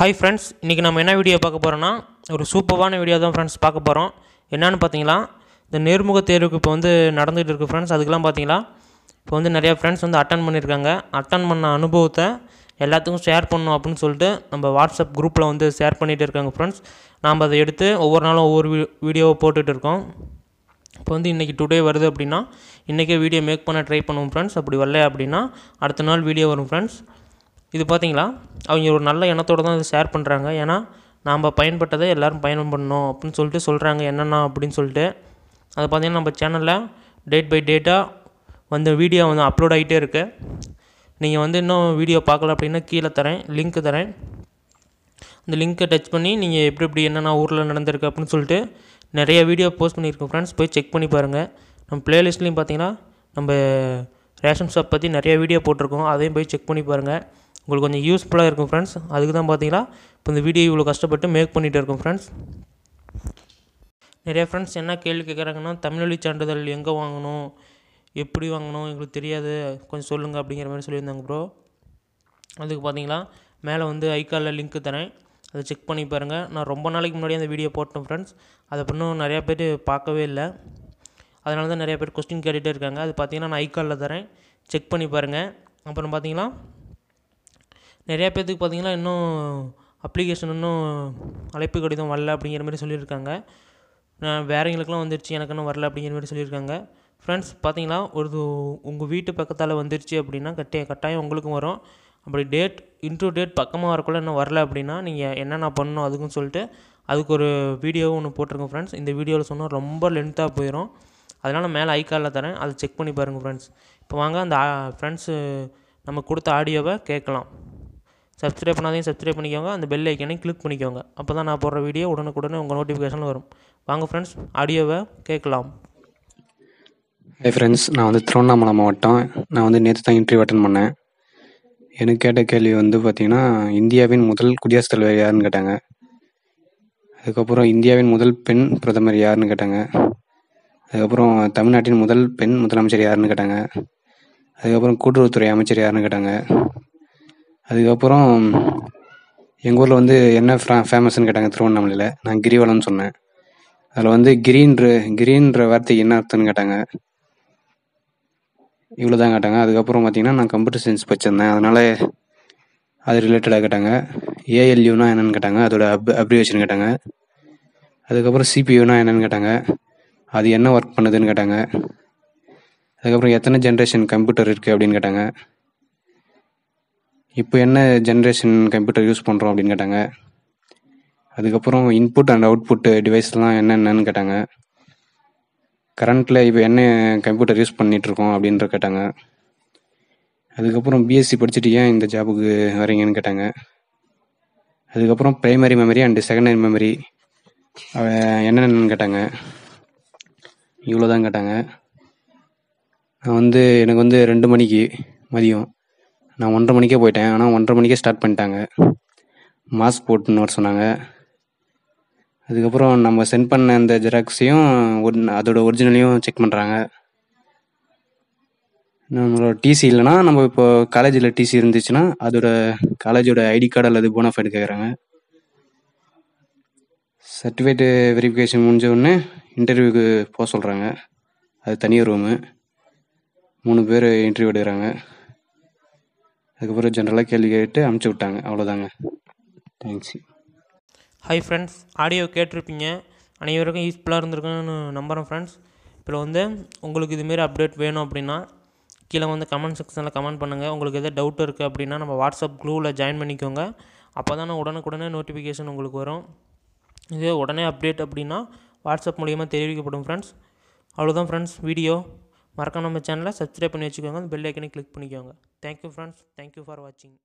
hi friends இன்றைக்கி நம்ம என்ன வீடியோ பார்க்க போகிறோன்னா ஒரு சூப்பரான வீடியோ தான் ஃப்ரெண்ட்ஸ் பார்க்க போகிறோம் என்னென்னு பார்த்தீங்களா இந்த நேர்முக தேர்வுக்கு இப்போ வந்து நடந்துகிட்டு இருக்குது ஃப்ரெண்ட்ஸ் அதுக்கெலாம் பார்த்தீங்களா இப்போ வந்து நிறையா ஃப்ரெண்ட்ஸ் வந்து அட்டன் பண்ணியிருக்காங்க அட்டன் பண்ண அனுபவத்தை எல்லாத்துக்கும் ஷேர் பண்ணணும் அப்படின்னு சொல்லிட்டு நம்ம வாட்ஸ்அப் குரூப்பில் வந்து ஷேர் பண்ணிகிட்டு இருக்காங்க ஃப்ரெண்ட்ஸ் நாம் அதை எடுத்து ஒவ்வொரு நாளும் ஒவ்வொரு வீடியோவை போட்டுகிட்டு இருக்கோம் இப்போ வந்து இன்றைக்கி டுடே வருது அப்படின்னா இன்றைக்கே வீடியோ மேக் பண்ண ட்ரை பண்ணுவோம் ஃப்ரெண்ட்ஸ் அப்படி வரல அப்படின்னா அடுத்த நாள் வீடியோ வரும் ஃப்ரெண்ட்ஸ் இது பார்த்தீங்களா அவங்க ஒரு நல்ல எண்ணத்தோடு தான் இதை ஷேர் பண்ணுறாங்க ஏன்னா நாம் பயன்பட்டதை எல்லோரும் பயணம் பண்ணணும் அப்படின்னு சொல்லிட்டு சொல்கிறாங்க என்னென்னா அப்படின்னு சொல்லிட்டு அதை பார்த்திங்கன்னா நம்ம சேனலில் டேட் பை டேட்டாக வந்து வீடியோ வந்து அப்லோட் ஆகிட்டே இருக்குது நீங்கள் வந்து இன்னும் வீடியோ பார்க்கல அப்படின்னா கீழே தரேன் லிங்க்கு தரேன் அந்த லிங்க்கை டச் பண்ணி நீங்கள் எப்படி எப்படி என்னென்ன ஊரில் நடந்திருக்கு அப்படின்னு சொல்லிட்டு நிறைய வீடியோ போஸ்ட் பண்ணியிருக்கோம் ஃப்ரெண்ட்ஸ் போய் செக் பண்ணி பாருங்கள் நம்ம ப்ளேலிஸ்ட்லேயும் பார்த்திங்கன்னா நம்ம ரேஷன் ஷாப் பற்றி நிறைய வீடியோ போட்டிருக்கோம் அதையும் போய் செக் பண்ணி பாருங்கள் உங்களுக்கு கொஞ்சம் யூஸ்ஃபுல்லாக இருக்கும் ஃப்ரெண்ட்ஸ் அதுக்கு தான் பார்த்தீங்கன்னா இப்போ இந்த வீடியோ இவ்வளோ கஷ்டப்பட்டு மேக் பண்ணிகிட்டு இருக்கும் ஃப்ரெண்ட்ஸ் நிறைய ஃப்ரெண்ட்ஸ் என்ன கேள்வி கேட்குறாங்கன்னா தமிழ்வழி சான்றிதழ் எங்கே வாங்கணும் எப்படி வாங்கணும் எங்களுக்கு தெரியாது கொஞ்சம் சொல்லுங்கள் அப்படிங்கிற மாதிரி சொல்லியிருந்தாங்க ப்ரோ அதுக்கு பார்த்தீங்கன்னா மேலே வந்து ஐக்காலில் லிங்க்கு தரேன் அதை செக் பண்ணி பாருங்கள் நான் ரொம்ப நாளைக்கு முன்னாடி அந்த வீடியோ போட்டேன் ஃப்ரெண்ட்ஸ் அதை பண்ணும் நிறையா பேர் பார்க்கவே இல்லை அதனால தான் நிறையா பேர் கொஸ்டின் கேட்டுகிட்டே இருக்காங்க அது பார்த்தீங்கன்னா நான் ஐக்காலில் தரேன் செக் பண்ணி பாருங்கள் அப்புறம் பார்த்தீங்கன்னா நிறையா பேர்த்துக்கு பார்த்தீங்கன்னா இன்னும் அப்ளிகேஷன் இன்னும் அழைப்பு கடிதம் வரல அப்படிங்கிற மாதிரி சொல்லியிருக்காங்க வேறங்களுக்கெலாம் வந்துருச்சு எனக்கு இன்னும் வரல அப்படிங்கிற மாதிரி சொல்லியிருக்காங்க ஃப்ரெண்ட்ஸ் பார்த்தீங்கன்னா ஒரு உங்கள் வீட்டு பக்கத்தால் வந்துருச்சு அப்படின்னா கட்டே கட்டாயம் உங்களுக்கும் வரும் அப்படி டேட் இன்ட்ரூ டேட் பக்கமாக வரக்குள்ள இன்னும் வரல அப்படின்னா நீங்கள் என்னென்ன பண்ணணும் அதுக்கும் சொல்லிட்டு அதுக்கு ஒரு வீடியோவும் ஒன்று போட்டிருக்கோம் ஃப்ரெண்ட்ஸ் இந்த வீடியோவில் சொன்னால் ரொம்ப லென்த்தாக போயிடும் அதனால் மேலே ஐக்காலில் தரேன் அதை செக் பண்ணி பாருங்கள் ஃப்ரெண்ட்ஸ் இப்போ வாங்க அந்த ஃப்ரெண்ட்ஸு நம்ம கொடுத்த ஆடியோவை கேட்கலாம் சப்ஸ்கிரைப் பண்ணாதையும் சப்ஸ்கிரைப் பண்ணிக்கோங்க அந்த பெல் ஐக்கனையும் கிளிக் பண்ணிக்கோங்க அப்போ தான் நான் போடுற வீடியோ உடனுக்குடனே உங்கள் நோட்டிஃபிகேஷன் வரும் வாங்க ஃப்ரெண்ட்ஸ் ஆடியோவை கேட்கலாம் ஹே ஃப்ரெண்ட்ஸ் நான் வந்து திருவண்ணாமலை மாவட்டம் நான் வந்து நேற்று தான் இன்டர்வியூ அட்டன் பண்ணேன் எனக்கு கேட்ட கேள்வி வந்து பார்த்திங்கன்னா இந்தியாவின் முதல் குடியரசுத் தலைவர் யாருன்னு கேட்டாங்க அதுக்கப்புறம் இந்தியாவின் முதல் பெண் பிரதமர் யாருன்னு கேட்டாங்க அதுக்கப்புறம் தமிழ்நாட்டின் முதல் பெண் முதலமைச்சர் யாருன்னு கேட்டாங்க அதுக்கப்புறம் கூட்டுறவுத்துறை அமைச்சர் யாருன்னு கேட்டாங்க அதுக்கப்புறம் எங்கள் ஊரில் வந்து என்ன ஃபே ஃபேமஸ்ன்னு கேட்டாங்க திருவண்ணாமலையில் நான் கிரிவலம்னு சொன்னேன் அதில் வந்து கிரீன்ற கிரீன்ற வார்த்தைக்கு என்ன அர்த்தம்னு கேட்டாங்க இவ்வளோ தான் கேட்டாங்க அதுக்கப்புறம் பார்த்தீங்கன்னா நான் கம்ப்யூட்டர் சயின்ஸ் படிச்சிருந்தேன் அதனால் அது ரிலேட்டடாக கேட்டாங்க ஏஎல்யூனா என்னென்னு கேட்டாங்க அதோட அப் அப்ரிவேஷன் கேட்டாங்க அதுக்கப்புறம் சிபியூனா என்னென்னு கேட்டாங்க அது என்ன ஒர்க் பண்ணுதுன்னு கேட்டாங்க அதுக்கப்புறம் எத்தனை ஜென்ரேஷன் கம்ப்யூட்டர் இருக்குது அப்படின்னு கேட்டாங்க இப்போ என்ன ஜென்ரேஷன் கம்ப்யூட்டர் யூஸ் பண்ணுறோம் அப்படின்னு கேட்டாங்க அதுக்கப்புறம் இன்புட் அண்ட் அவுட்புட் டிவைஸ்லாம் என்னென்னு கேட்டாங்க கரண்ட்டில் இப்போ என்ன கம்ப்யூட்டர் யூஸ் பண்ணிகிட்ருக்கோம் அப்படின்ற கேட்டாங்க அதுக்கப்புறம் பிஎஸ்சி படிச்சுட்டு ஏன் இந்த ஜாபுக்கு வரீங்கன்னு கேட்டாங்க அதுக்கப்புறம் primary memory and secondary memory என்னென்னு கேட்டாங்க இவ்வளோதான் கேட்டாங்க நான் வந்து எனக்கு வந்து ரெண்டு மணிக்கு மதியம் நான் ஒன்றரை மணிக்கே போயிட்டேன் ஆனால் ஒன்றரை மணிக்கே ஸ்டார்ட் பண்ணிட்டாங்க மாஸ்க் போட்டுன்னு வர சொன்னாங்க அதுக்கப்புறம் நம்ம சென்ட் பண்ண அந்த ஜெராக்ஸையும் அதோட ஒரிஜினலையும் செக் பண்ணுறாங்க நம்மளோட டிசி இல்லைனா நம்ம இப்போ காலேஜில் டிசி இருந்துச்சுன்னா அதோட காலேஜோட ஐடி கார்டு அல்லது போனஃபைடு கேட்குறாங்க சர்டிஃபிகேட்டு வெரிஃபிகேஷன் முடிஞ்ச உடனே இன்டர்வியூக்கு போக சொல்கிறாங்க அது தனியார் ரூமு மூணு பேர் இன்டர்வியூ எடுக்கிறாங்க அதுக்கப்புறம் ஜென்ரலாக கேள்வி கேட்டு அமுச்சு விட்டாங்க அவ்வளோதாங்க தேங்க்ஸ் ஹாய் ஃப்ரெண்ட்ஸ் ஆடியோ கேட்டிருப்பீங்க அனைவருக்கும் யூஸ்ஃபுல்லாக இருந்திருக்குன்னு நம்புகிறேன் ஃப்ரெண்ட்ஸ் இப்போ வந்து உங்களுக்கு இதுமாரி அப்டேட் வேணும் அப்படின்னா கீழே வந்து கமெண்ட் செக்ஷனில் கமெண்ட் பண்ணுங்கள் உங்களுக்கு எதாவது டவுட் இருக்குது அப்படின்னா நம்ம வாட்ஸ்அப் குரூவில் ஜாயின் பண்ணிக்கோங்க அப்போ தான் உடனுக்குடனே நோட்டிஃபிகேஷன் உங்களுக்கு வரும் இதே உடனே அப்டேட் அப்படின்னா வாட்ஸ்அப் மூலியமாக தெரிவிக்கப்படும் ஃப்ரெண்ட்ஸ் அவ்வளோதான் ஃப்ரெண்ட்ஸ் வீடியோ மறக்காம நம்ம சேனலை சப்ஸ்கிரைப் பண்ணி வச்சுக்கோங்க பெல் ஐக்கனை கிளிக் பண்ணிக்கோங்க தேங்க்யூ ஃப்ரெண்ட்ஸ் தேங்க்யூ ஃபார் வாட்சிங்